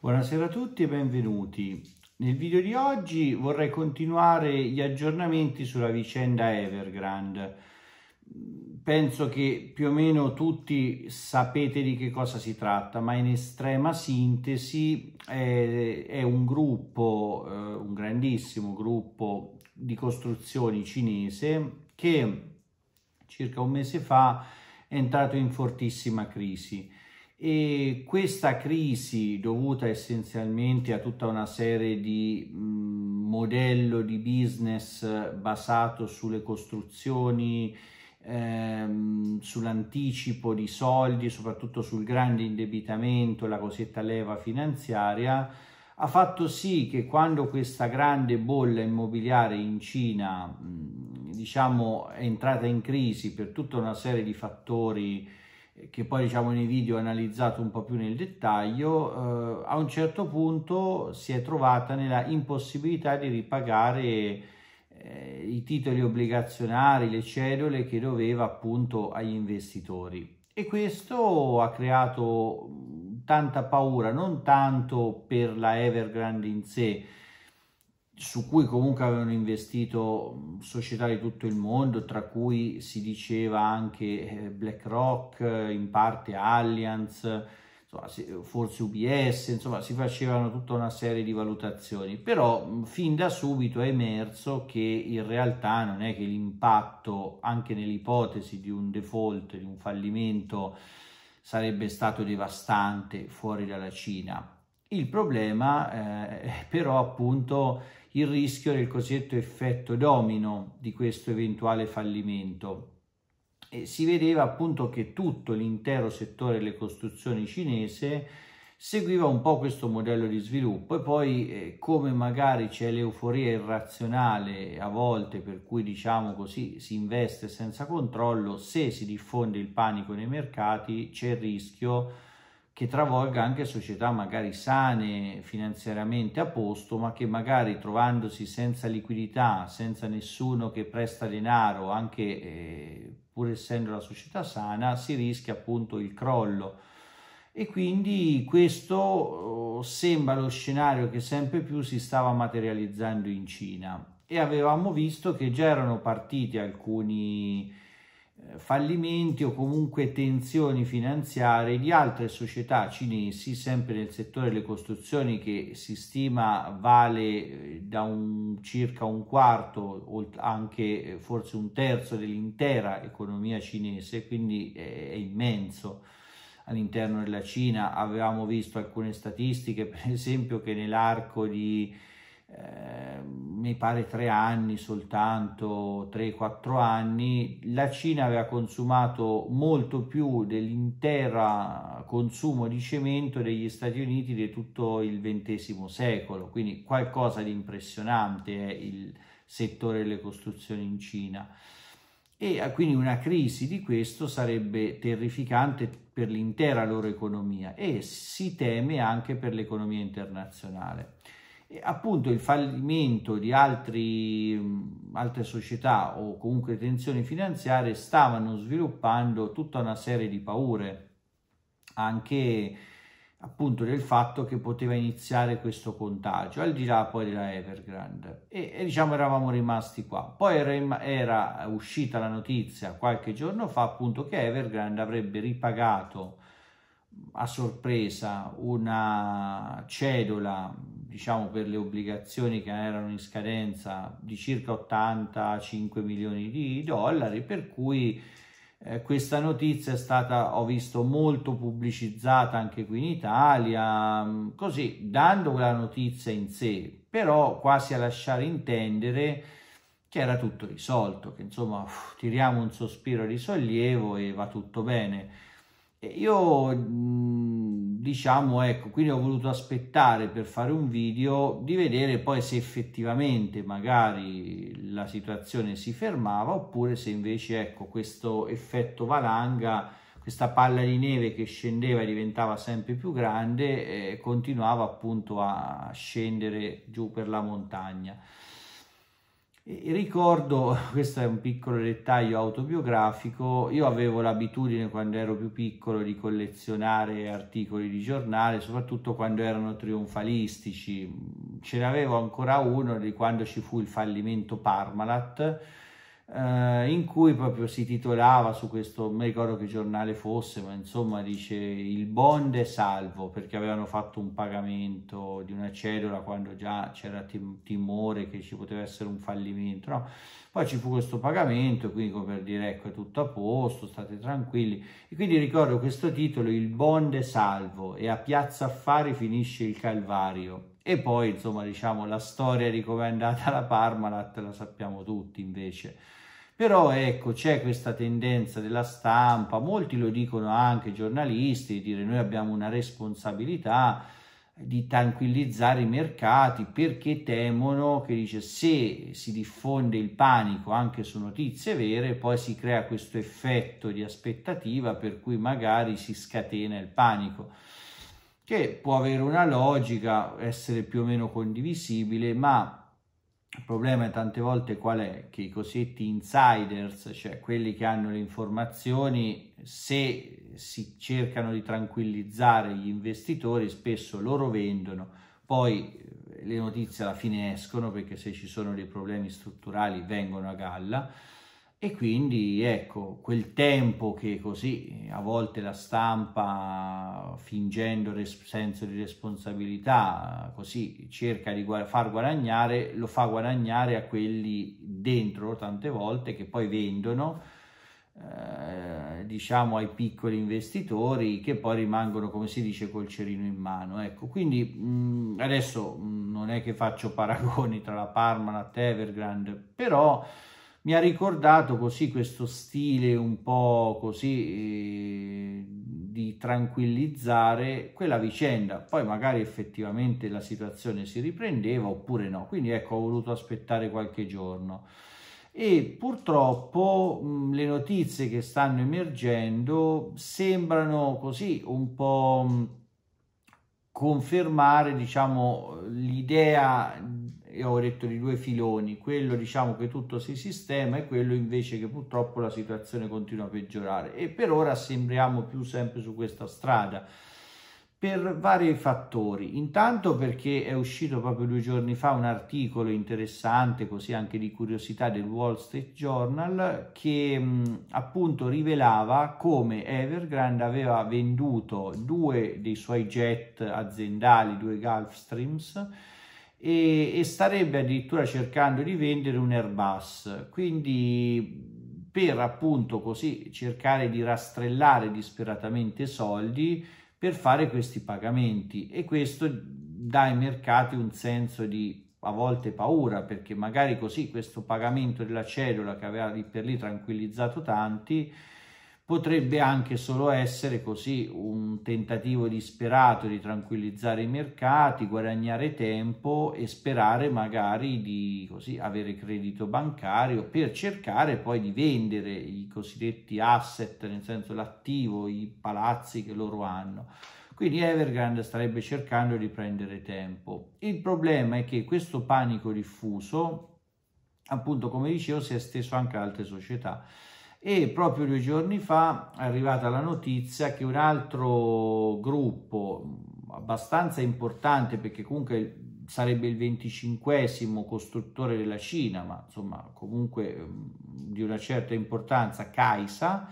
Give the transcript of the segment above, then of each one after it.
Buonasera a tutti e benvenuti. Nel video di oggi vorrei continuare gli aggiornamenti sulla vicenda Evergrande. Penso che più o meno tutti sapete di che cosa si tratta, ma in estrema sintesi è, è un gruppo, eh, un grandissimo gruppo di costruzioni cinese che circa un mese fa è entrato in fortissima crisi e questa crisi dovuta essenzialmente a tutta una serie di mh, modello di business eh, basato sulle costruzioni, ehm, sull'anticipo di soldi, soprattutto sul grande indebitamento, la cosiddetta leva finanziaria, ha fatto sì che quando questa grande bolla immobiliare in Cina, diciamo, è entrata in crisi per tutta una serie di fattori eh, che poi diciamo nei video ho analizzato un po' più nel dettaglio, eh, a un certo punto si è trovata nella impossibilità di ripagare eh, i titoli obbligazionari, le cedole che doveva appunto agli investitori. E questo ha creato tanta paura, non tanto per la Evergrande in sé, su cui comunque avevano investito società di tutto il mondo, tra cui si diceva anche eh, BlackRock, in parte Allianz, insomma, forse UBS, insomma si facevano tutta una serie di valutazioni, però fin da subito è emerso che in realtà non è che l'impatto anche nell'ipotesi di un default, di un fallimento, sarebbe stato devastante fuori dalla Cina il problema eh, è però appunto il rischio del cosiddetto effetto domino di questo eventuale fallimento. E si vedeva appunto che tutto l'intero settore delle costruzioni cinese seguiva un po' questo modello di sviluppo e poi eh, come magari c'è l'euforia irrazionale a volte per cui diciamo così si investe senza controllo, se si diffonde il panico nei mercati c'è il rischio che travolga anche società magari sane finanziariamente a posto, ma che magari trovandosi senza liquidità, senza nessuno che presta denaro, anche eh, pur essendo la società sana, si rischia appunto il crollo. E quindi questo oh, sembra lo scenario che sempre più si stava materializzando in Cina. E avevamo visto che già erano partiti alcuni fallimenti o comunque tensioni finanziarie di altre società cinesi, sempre nel settore delle costruzioni che si stima vale eh, da un, circa un quarto, anche eh, forse un terzo dell'intera economia cinese, quindi è, eh, è immenso all'interno della Cina. Avevamo visto alcune statistiche, per esempio, che nell'arco di Ehm, mi pare tre anni soltanto, 3-4 anni, la Cina aveva consumato molto più dell'intero consumo di cemento degli Stati Uniti di tutto il XX secolo, quindi qualcosa di impressionante è il settore delle costruzioni in Cina. E ah, quindi una crisi di questo sarebbe terrificante per l'intera loro economia e si teme anche per l'economia internazionale. E appunto il fallimento di altri, altre società o comunque tensioni finanziarie stavano sviluppando tutta una serie di paure, anche appunto del fatto che poteva iniziare questo contagio, al di là poi della Evergrande. E, e diciamo eravamo rimasti qua. Poi era, era uscita la notizia qualche giorno fa appunto che Evergrande avrebbe ripagato a sorpresa una cedola diciamo per le obbligazioni che erano in scadenza di circa 85 milioni di dollari per cui eh, questa notizia è stata, ho visto, molto pubblicizzata anche qui in Italia, mm, così dando la notizia in sé, però quasi a lasciare intendere che era tutto risolto, che insomma uff, tiriamo un sospiro di sollievo e va tutto bene. E io mh, mm, diciamo ecco quindi ho voluto aspettare per fare un video di vedere poi se effettivamente magari la situazione si fermava oppure se invece ecco questo effetto valanga questa palla di neve che scendeva e diventava sempre più grande eh, continuava appunto a scendere giù per la montagna e ricordo, questo è un piccolo dettaglio autobiografico, io avevo l'abitudine quando ero più piccolo di collezionare articoli di giornale, soprattutto quando erano trionfalistici. Ce n'avevo ancora uno di quando ci fu il fallimento Parmalat, eh, in cui proprio si titolava su questo, non mi ricordo che giornale fosse, ma insomma dice il bond è salvo perché avevano fatto un pagamento di una cedula quando già c'era tim- timore che ci poteva essere un fallimento, no? Poi ci fu questo pagamento, quindi come per dire ecco è tutto a posto, state tranquilli. E quindi ricordo questo titolo, il bond è salvo e a Piazza Affari finisce il calvario. E poi, insomma, diciamo, la storia di come è andata la Parmalat la sappiamo tutti invece. Però ecco, c'è questa tendenza della stampa, molti lo dicono anche giornalisti, di dire noi abbiamo una responsabilità di tranquillizzare i mercati perché temono che dice se si diffonde il panico anche su notizie vere, poi si crea questo effetto di aspettativa per cui magari si scatena il panico che può avere una logica, essere più o meno condivisibile, ma il problema è tante volte qual è? Che i cosiddetti insiders, cioè quelli che hanno le informazioni, se si cercano di tranquillizzare gli investitori, spesso loro vendono, poi eh, le notizie alla fine escono perché se ci sono dei problemi strutturali vengono a galla e quindi ecco, quel tempo che così a volte la stampa, fingendo res- senso di responsabilità, così cerca di gu- far guadagnare, lo fa guadagnare a quelli dentro tante volte che poi vendono, eh, diciamo ai piccoli investitori che poi rimangono, come si dice, col cerino in mano. Ecco, quindi adesso non è che faccio paragoni tra la Parma, la Evergrande, però mi ha ricordato così questo stile un po' così eh, di tranquillizzare quella vicenda, poi magari effettivamente la situazione si riprendeva oppure no, quindi ecco ho voluto aspettare qualche giorno e purtroppo mh, mm, le notizie che stanno emergendo sembrano così un po' mm, confermare diciamo l'idea ho detto di due filoni, quello diciamo che tutto si sistema e quello invece che purtroppo la situazione continua a peggiorare e per ora sembriamo più sempre su questa strada per vari fattori. Intanto perché è uscito proprio due giorni fa un articolo interessante, così anche di curiosità, del Wall Street Journal, che mh, appunto rivelava come Evergrande aveva venduto due dei suoi jet aziendali, due Gulfstreams, e, e starebbe addirittura cercando di vendere un Airbus. Quindi per appunto così cercare di rastrellare disperatamente soldi per fare questi pagamenti e questo dà ai mercati un senso di a volte paura perché magari così questo pagamento della cellula che aveva lì per lì tranquillizzato tanti potrebbe anche solo essere così un tentativo disperato di tranquillizzare i mercati, guadagnare tempo e sperare magari di così, avere credito bancario per cercare poi di vendere i cosiddetti asset, nel senso l'attivo, i palazzi che loro hanno. Quindi Evergrande starebbe cercando di prendere tempo. Il problema è che questo panico diffuso, appunto come dicevo, si è esteso anche ad altre società e proprio due giorni fa è arrivata la notizia che un altro gruppo abbastanza importante perché comunque sarebbe il 25 costruttore della Cina ma insomma comunque di una certa importanza Kaisa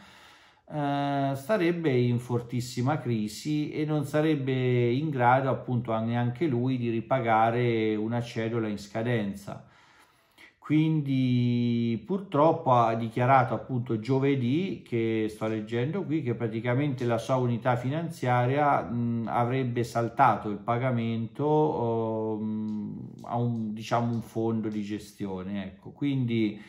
eh, starebbe in fortissima crisi e non sarebbe in grado appunto neanche lui di ripagare una cedola in scadenza quindi purtroppo ha dichiarato appunto giovedì che sto leggendo qui che praticamente la sua unità finanziaria mh, avrebbe saltato il pagamento um, a un diciamo un fondo di gestione ecco quindi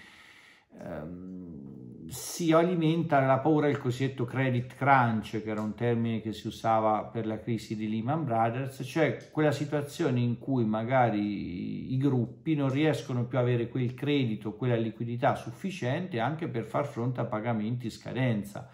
um, si alimenta la paura del cosiddetto credit crunch, che era un termine che si usava per la crisi di Lehman Brothers, cioè quella situazione in cui magari i gruppi non riescono più a avere quel credito, quella liquidità sufficiente anche per far fronte a pagamenti in scadenza.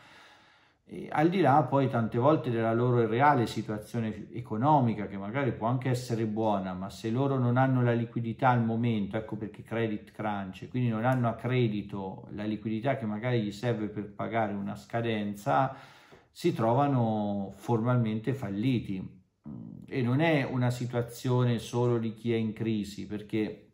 E al di là poi tante volte della loro reale situazione economica che magari può anche essere buona, ma se loro non hanno la liquidità al momento, ecco perché credit crunch, quindi non hanno a credito la liquidità che magari gli serve per pagare una scadenza, si trovano formalmente falliti. E non è una situazione solo di chi è in crisi, perché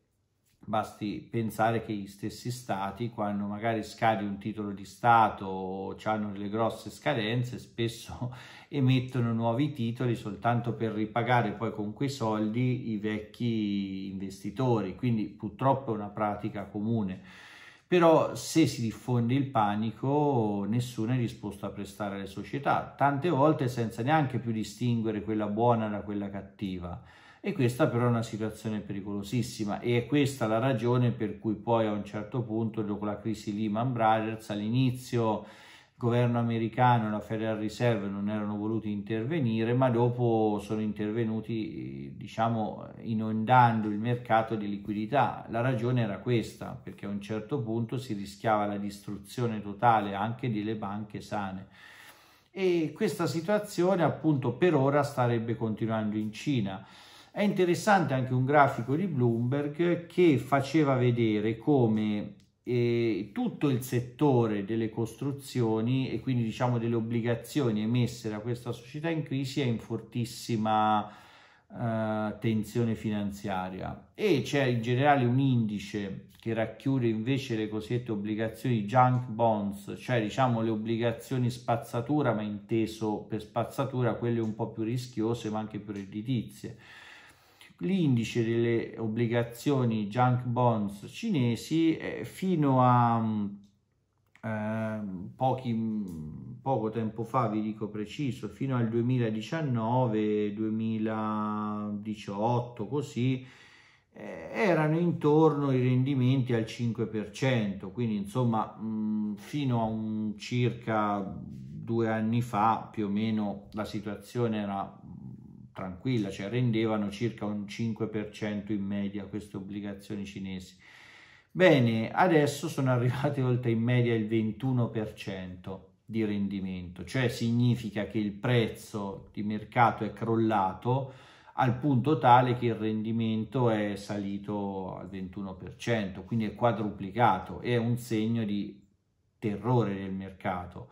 Basti pensare che gli stessi stati, quando magari scade un titolo di Stato o hanno delle grosse scadenze, spesso emettono nuovi titoli soltanto per ripagare poi con quei soldi i vecchi investitori. Quindi purtroppo è una pratica comune. Però se si diffonde il panico nessuno è disposto a prestare alle società, tante volte senza neanche più distinguere quella buona da quella cattiva. E questa però è una situazione pericolosissima e è questa la ragione per cui poi a un certo punto, dopo la crisi Lehman Brothers, all'inizio governo americano e la Federal Reserve non erano voluti intervenire, ma dopo sono intervenuti, diciamo, inondando il mercato di liquidità. La ragione era questa, perché a un certo punto si rischiava la distruzione totale anche delle banche sane. E questa situazione, appunto, per ora starebbe continuando in Cina. È interessante anche un grafico di Bloomberg che faceva vedere come eh, tutto il settore delle costruzioni e quindi diciamo delle obbligazioni emesse da questa società in crisi è in fortissima eh, tensione finanziaria e c'è in generale un indice che racchiude invece le cosiddette obbligazioni junk bonds, cioè diciamo le obbligazioni spazzatura, ma inteso per spazzatura quelle un po' più rischiose ma anche più redditizie l'indice delle obbligazioni junk bonds cinesi eh, fino a mm, eh, pochi, mm, poco tempo fa, vi dico preciso, fino al 2019-2018 così, eh, erano intorno i rendimenti al 5%, quindi insomma mh, mm, fino a un circa due anni fa più o meno la situazione era tranquilla, cioè rendevano circa un 5% in media queste obbligazioni cinesi. Bene, adesso sono arrivate oltre in media il 21% di rendimento, cioè significa che il prezzo di mercato è crollato al punto tale che il rendimento è salito al 21%, quindi è quadruplicato, è un segno di terrore del mercato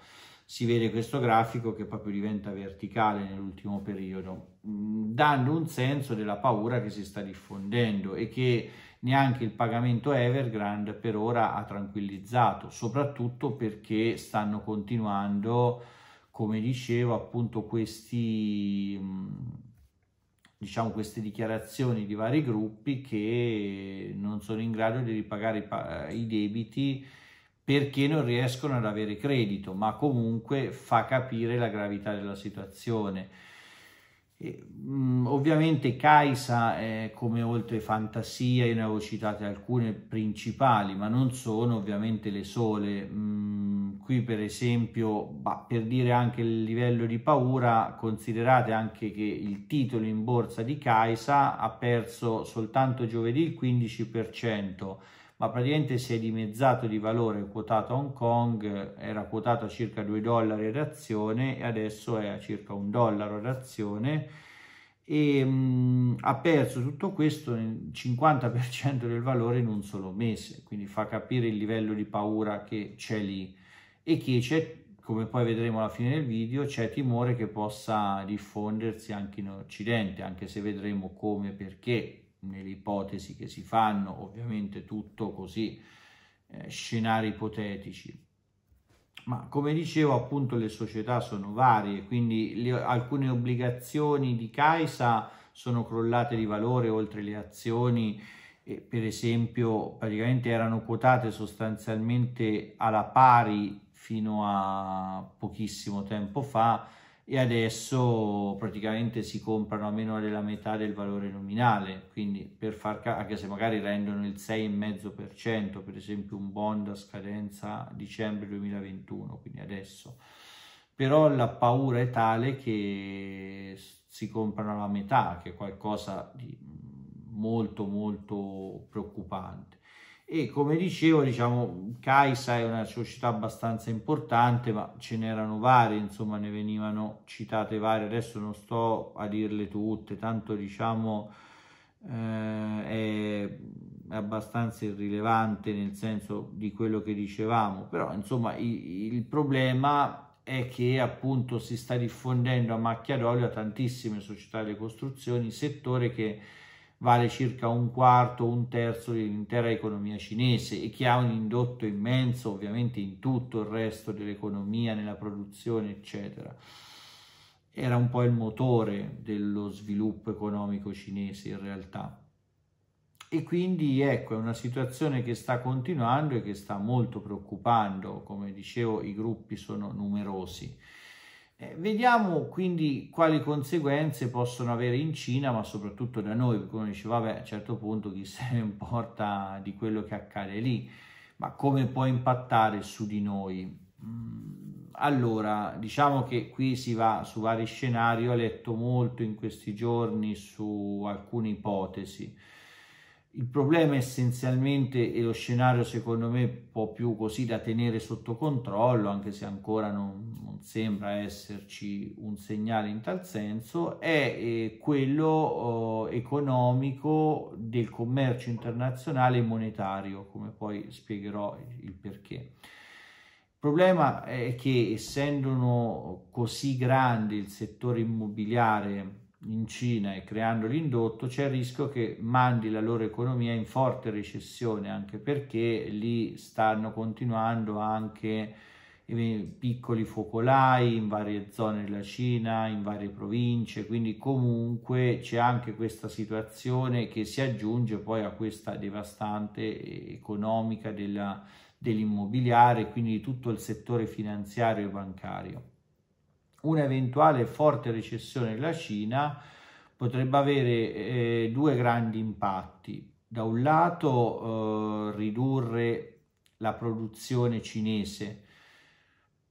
si vede questo grafico che proprio diventa verticale nell'ultimo periodo, mm, dando un senso della paura che si sta diffondendo e che neanche il pagamento Evergrande per ora ha tranquillizzato, soprattutto perché stanno continuando, come dicevo, appunto questi mm, diciamo queste dichiarazioni di vari gruppi che non sono in grado di ripagare i, i debiti perché non riescono ad avere credito, ma comunque fa capire la gravità della situazione. E, mh, mm, ovviamente Kaisa, è come oltre Fantasia, io ne avevo citate alcune principali, ma non sono ovviamente le sole. Mh, mm, qui per esempio, bah, per dire anche il livello di paura, considerate anche che il titolo in borsa di Kaisa ha perso soltanto giovedì il 15%, ma praticamente si è dimezzato di valore quotato a Hong Kong, era quotato a circa 2 dollari ad azione e adesso è a circa 1 dollaro ad azione e mh, ha perso tutto questo il 50% del valore in un solo mese, quindi fa capire il livello di paura che c'è lì e che c'è come poi vedremo alla fine del video, c'è timore che possa diffondersi anche in Occidente, anche se vedremo come e perché nelle ipotesi che si fanno, ovviamente tutto così, eh, scenari ipotetici. Ma come dicevo, appunto, le società sono varie, quindi le, alcune obbligazioni di Caisa sono crollate di valore oltre le azioni, e, per esempio, praticamente erano quotate sostanzialmente alla pari fino a pochissimo tempo fa, e adesso praticamente si comprano a meno della metà del valore nominale, quindi per far ca- anche se magari rendono il 6,5%, per esempio un bond a scadenza dicembre 2021, quindi adesso. Però la paura è tale che si comprano la metà, che è qualcosa di molto molto preoccupante e come dicevo diciamo Caisa è una società abbastanza importante ma ce n'erano varie insomma ne venivano citate varie adesso non sto a dirle tutte tanto diciamo eh, è abbastanza irrilevante nel senso di quello che dicevamo però insomma il, il problema è che appunto si sta diffondendo a macchia d'olio a tantissime società di costruzioni settore che vale circa un quarto o un terzo dell'intera economia cinese e che ha un indotto immenso ovviamente in tutto il resto dell'economia, nella produzione, eccetera. Era un po' il motore dello sviluppo economico cinese in realtà. E quindi ecco, è una situazione che sta continuando e che sta molto preoccupando, come dicevo i gruppi sono numerosi. Eh, vediamo quindi quali conseguenze possono avere in Cina, ma soprattutto da noi, perché uno dice, vabbè, a un certo punto chi se ne importa di quello che accade lì, ma come può impattare su di noi? Mm, allora, diciamo che qui si va su vari scenari, ho letto molto in questi giorni su alcune ipotesi il problema essenzialmente e lo scenario secondo me un po' più così da tenere sotto controllo, anche se ancora non, non sembra esserci un segnale in tal senso, è eh, quello eh, economico del commercio internazionale e monetario, come poi spiegherò il perché. Il problema è che essendo così grande il settore immobiliare in Cina e creando l'indotto, c'è il rischio che mandi la loro economia in forte recessione, anche perché lì stanno continuando anche piccoli focolai in varie zone della Cina, in varie province, quindi comunque c'è anche questa situazione che si aggiunge poi a questa devastante eh, economica della, dell'immobiliare, quindi di tutto il settore finanziario e bancario un'eventuale forte recessione della Cina potrebbe avere eh, due grandi impatti. Da un lato eh, ridurre la produzione cinese,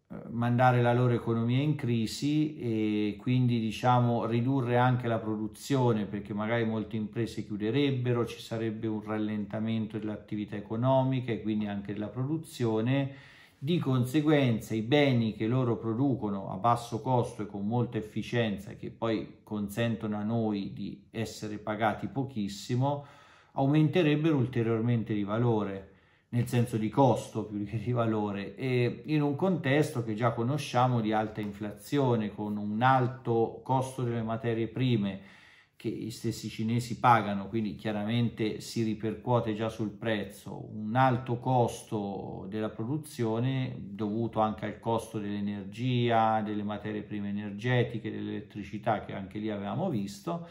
eh, mandare la loro economia in crisi e quindi diciamo ridurre anche la produzione perché magari molte imprese chiuderebbero, ci sarebbe un rallentamento dell'attività economica e quindi anche della produzione di conseguenza i beni che loro producono a basso costo e con molta efficienza, che poi consentono a noi di essere pagati pochissimo, aumenterebbero ulteriormente di valore, nel senso di costo più che di valore, e in un contesto che già conosciamo di alta inflazione, con un alto costo delle materie prime, che gli stessi cinesi pagano, quindi chiaramente si ripercuote già sul prezzo, un alto costo della produzione dovuto anche al costo dell'energia, delle materie prime energetiche, dell'elettricità che anche lì avevamo visto.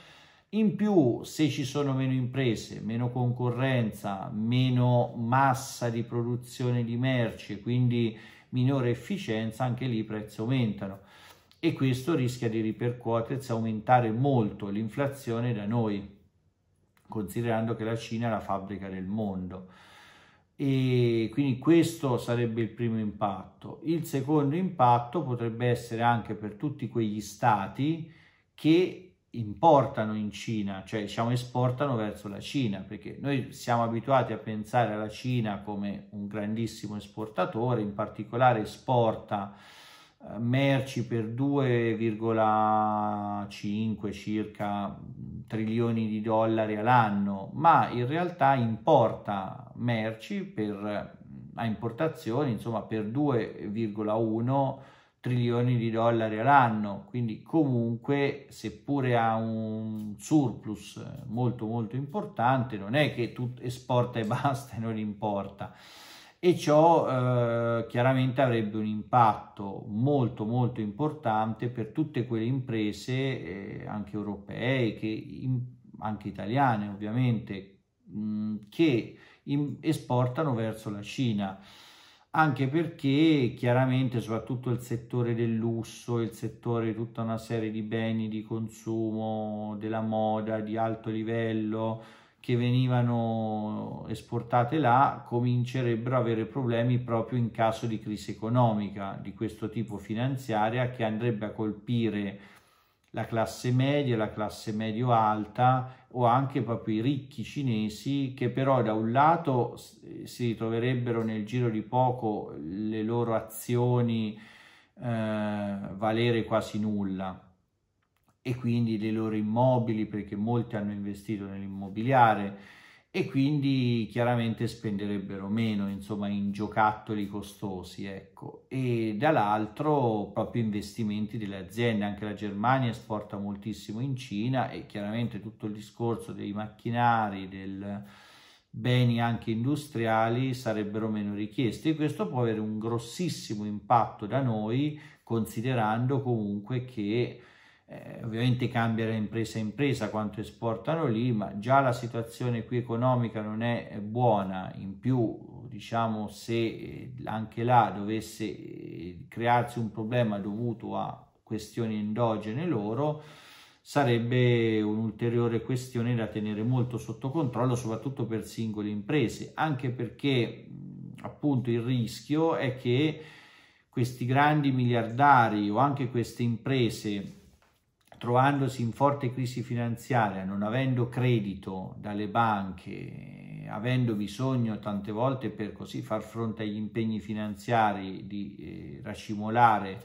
In più, se ci sono meno imprese, meno concorrenza, meno massa di produzione di merci, quindi minore efficienza, anche lì i prezzi aumentano e questo rischia di ripercuotersi, aumentare molto l'inflazione da noi, considerando che la Cina è la fabbrica del mondo. E quindi questo sarebbe il primo impatto. Il secondo impatto potrebbe essere anche per tutti quegli stati che importano in Cina, cioè diciamo esportano verso la Cina, perché noi siamo abituati a pensare alla Cina come un grandissimo esportatore, in particolare esporta merci per 2,5 circa mm, trilioni di dollari all'anno, ma in realtà importa merci per, mm, a importazioni insomma, per 2,1 trilioni di dollari all'anno, quindi comunque seppure ha un surplus eh, molto molto importante, non è che tu esporta e basta e non importa e ciò eh, chiaramente avrebbe un impatto molto molto importante per tutte quelle imprese eh, anche europee che in, anche italiane ovviamente mh, mm, che in, esportano verso la Cina anche perché chiaramente soprattutto il settore del lusso, il settore di tutta una serie di beni di consumo, della moda di alto livello, che venivano esportate là comincerebbero a avere problemi proprio in caso di crisi economica di questo tipo finanziaria che andrebbe a colpire la classe media, la classe medio-alta o anche proprio i ricchi cinesi che però da un lato si ritroverebbero nel giro di poco le loro azioni eh, valere quasi nulla e quindi dei loro immobili perché molti hanno investito nell'immobiliare e quindi chiaramente spenderebbero meno insomma in giocattoli costosi ecco e dall'altro proprio investimenti delle aziende anche la Germania esporta moltissimo in Cina e chiaramente tutto il discorso dei macchinari del beni anche industriali sarebbero meno richiesti e questo può avere un grossissimo impatto da noi considerando comunque che eh, ovviamente cambia da impresa a impresa quanto esportano lì, ma già la situazione qui economica non è eh, buona, in più diciamo se eh, anche là dovesse eh, crearsi un problema dovuto a questioni endogene loro, sarebbe un'ulteriore questione da tenere molto sotto controllo, soprattutto per singole imprese, anche perché appunto il rischio è che questi grandi miliardari o anche queste imprese trovandosi in forte crisi finanziaria, non avendo credito dalle banche, avendo bisogno tante volte per così far fronte agli impegni finanziari di eh, racimolare,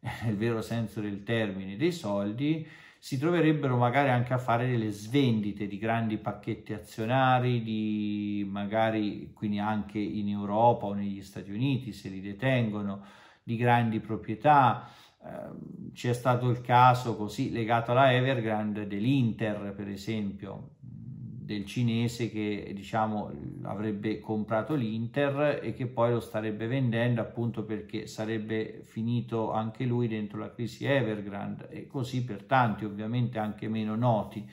nel eh, vero senso del termine, dei soldi, si troverebbero magari anche a fare delle svendite di grandi pacchetti azionari, di magari quindi anche in Europa o negli Stati Uniti se li detengono, di grandi proprietà, Ehm, c'è stato il caso così legato alla Evergrande dell'Inter per esempio del cinese che diciamo avrebbe comprato l'Inter e che poi lo starebbe vendendo appunto perché sarebbe finito anche lui dentro la crisi Evergrande e così per tanti ovviamente anche meno noti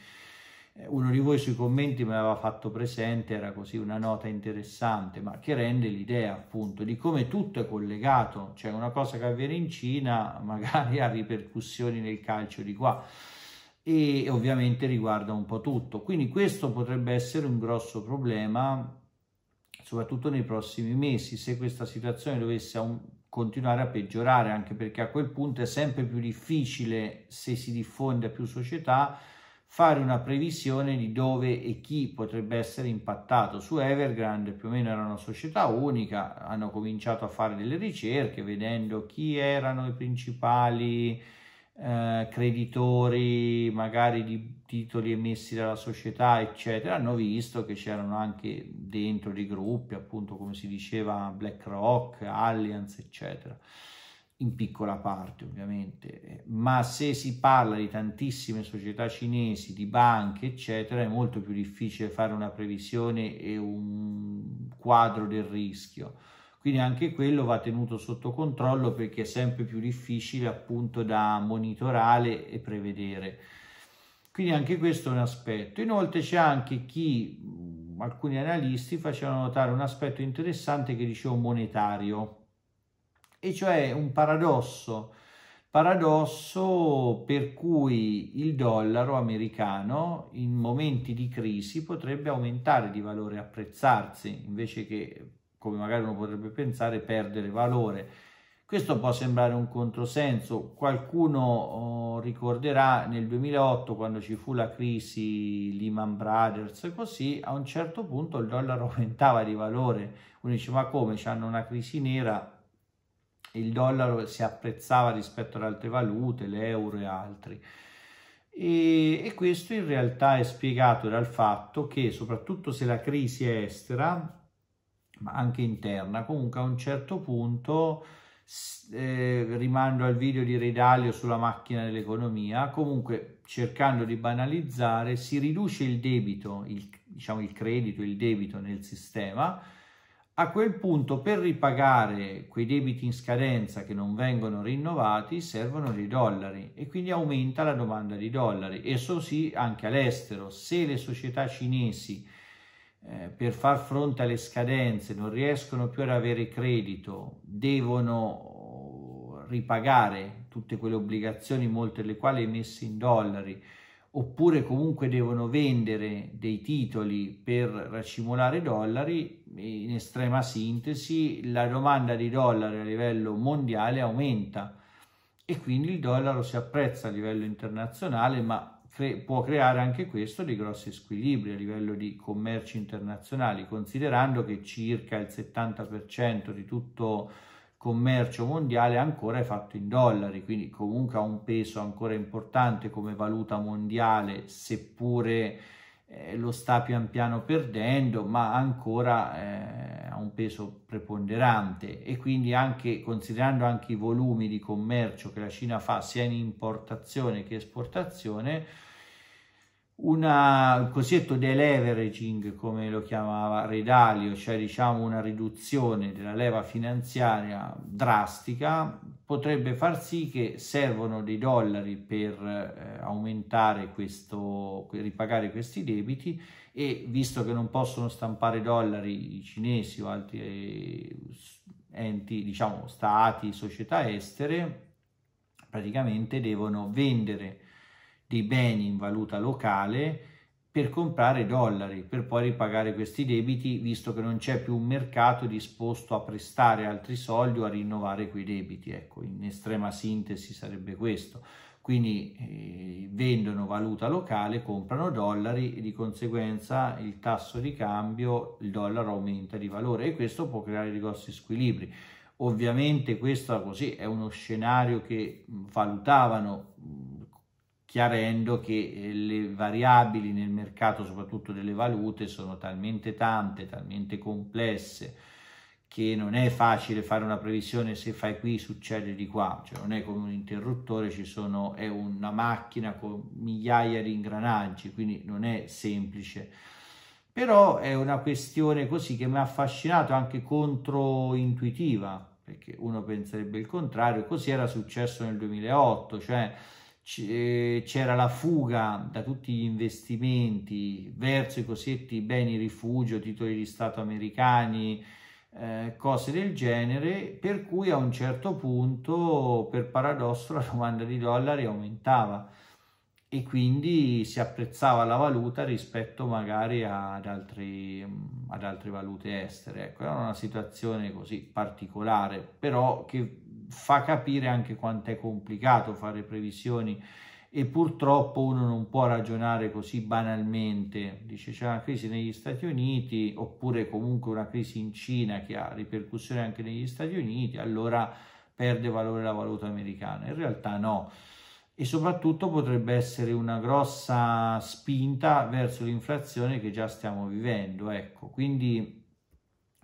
eh, uno di voi sui commenti mi aveva fatto presente, era così una nota interessante, ma che rende l'idea appunto di come tutto è collegato, cioè una cosa che avviene in Cina magari ha ripercussioni nel calcio di qua e ovviamente riguarda un po' tutto. Quindi questo potrebbe essere un grosso problema soprattutto nei prossimi mesi se questa situazione dovesse un, continuare a peggiorare, anche perché a quel punto è sempre più difficile se si diffonde a più società fare una previsione di dove e chi potrebbe essere impattato. Su Evergrande più o meno era una società unica, hanno cominciato a fare delle ricerche vedendo chi erano i principali eh, creditori magari di titoli emessi dalla società eccetera hanno visto che c'erano anche dentro di gruppi appunto come si diceva BlackRock, Allianz eccetera in piccola parte ovviamente, eh, ma se si parla di tantissime società cinesi, di banche, eccetera, è molto più difficile fare una previsione e un quadro del rischio. Quindi anche quello va tenuto sotto controllo perché è sempre più difficile appunto da monitorare e prevedere. Quindi anche questo è un aspetto. Inoltre c'è anche chi, alcuni analisti, facevano notare un aspetto interessante che dicevo monetario, e cioè un paradosso, paradosso per cui il dollaro americano in momenti di crisi potrebbe aumentare di valore, apprezzarsi, invece che, come magari uno potrebbe pensare, perdere valore. Questo può sembrare un controsenso, qualcuno eh, ricorderà nel 2008 quando ci fu la crisi Lehman Brothers e così, a un certo punto il dollaro aumentava di valore, uno dice ma come, hanno una crisi nera, il dollaro si apprezzava rispetto ad altre valute, l'euro e altri. E, e, questo in realtà è spiegato dal fatto che soprattutto se la crisi è estera, ma anche interna, comunque a un certo punto, eh, rimando al video di Redalio sulla macchina dell'economia, comunque cercando di banalizzare, si riduce il debito, il, diciamo il credito, il debito nel sistema, a quel punto per ripagare quei debiti in scadenza che non vengono rinnovati servono dei dollari e quindi aumenta la domanda di dollari e so sì anche all'estero. Se le società cinesi eh, per far fronte alle scadenze non riescono più ad avere credito, devono ripagare tutte quelle obbligazioni, molte delle quali emesse in dollari, oppure comunque devono vendere dei titoli per raccimolare dollari, in estrema sintesi la domanda di dollari a livello mondiale aumenta e quindi il dollaro si apprezza a livello internazionale, ma cre- può creare anche questo dei grossi squilibri a livello di commerci internazionali, considerando che circa il 70% di tutto il commercio mondiale ancora è fatto in dollari, quindi comunque ha un peso ancora importante come valuta mondiale, seppure eh, lo sta pian piano perdendo, ma ancora eh, ha un peso preponderante e quindi anche considerando anche i volumi di commercio che la Cina fa sia in importazione che esportazione, un cosiddetto deleveraging, come lo chiamava Redalio, cioè diciamo una riduzione della leva finanziaria drastica, potrebbe far sì che servono dei dollari per eh, aumentare questo, per ripagare questi debiti e visto che non possono stampare dollari i cinesi o altri eh, enti, diciamo stati, società estere, praticamente devono vendere dei beni in valuta locale per comprare dollari, per poi ripagare questi debiti, visto che non c'è più un mercato disposto a prestare altri soldi o a rinnovare quei debiti. Ecco, in estrema sintesi sarebbe questo. Quindi eh, vendono valuta locale, comprano dollari e di conseguenza il tasso di cambio, il dollaro aumenta di valore e questo può creare dei grossi squilibri. Ovviamente questo così è uno scenario che valutavano chiarendo che eh, le variabili nel mercato, soprattutto delle valute, sono talmente tante, talmente complesse, che non è facile fare una previsione se fai qui succede di qua, cioè non è come un interruttore, sono, è una macchina con migliaia di ingranaggi, quindi non è semplice. Però è una questione così che mi ha affascinato anche controintuitiva, perché uno penserebbe il contrario, così era successo nel 2008, cioè c'era la fuga da tutti gli investimenti verso i cosiddetti beni rifugio, titoli di Stato americani, eh, cose del genere, per cui a un certo punto, per paradosso, la domanda di dollari aumentava e quindi si apprezzava la valuta rispetto magari ad, altri, ad altre valute estere. Ecco, era una situazione così particolare, però che fa capire anche quanto è complicato fare previsioni e purtroppo uno non può ragionare così banalmente, dice c'è una crisi negli Stati Uniti oppure comunque una crisi in Cina che ha ripercussioni anche negli Stati Uniti, allora perde valore la valuta americana. In realtà no. E soprattutto potrebbe essere una grossa spinta verso l'inflazione che già stiamo vivendo, ecco. Quindi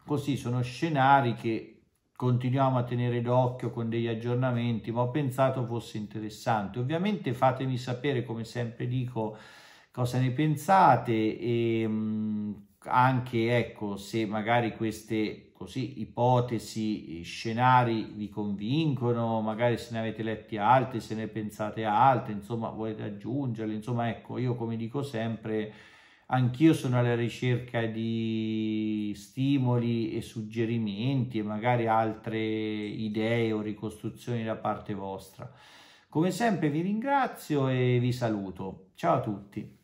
così sono scenari che continuiamo a tenere d'occhio con degli aggiornamenti, ma ho pensato fosse interessante. Ovviamente fatemi sapere, come sempre dico, cosa ne pensate e mm, anche ecco se magari queste così ipotesi, eh, scenari vi convincono, magari se ne avete letti altri, se ne pensate altre, insomma volete aggiungerli, insomma ecco io come dico sempre anch'io sono alla ricerca di stimoli e suggerimenti e magari altre idee o ricostruzioni da parte vostra. Come sempre vi ringrazio e vi saluto. Ciao a tutti.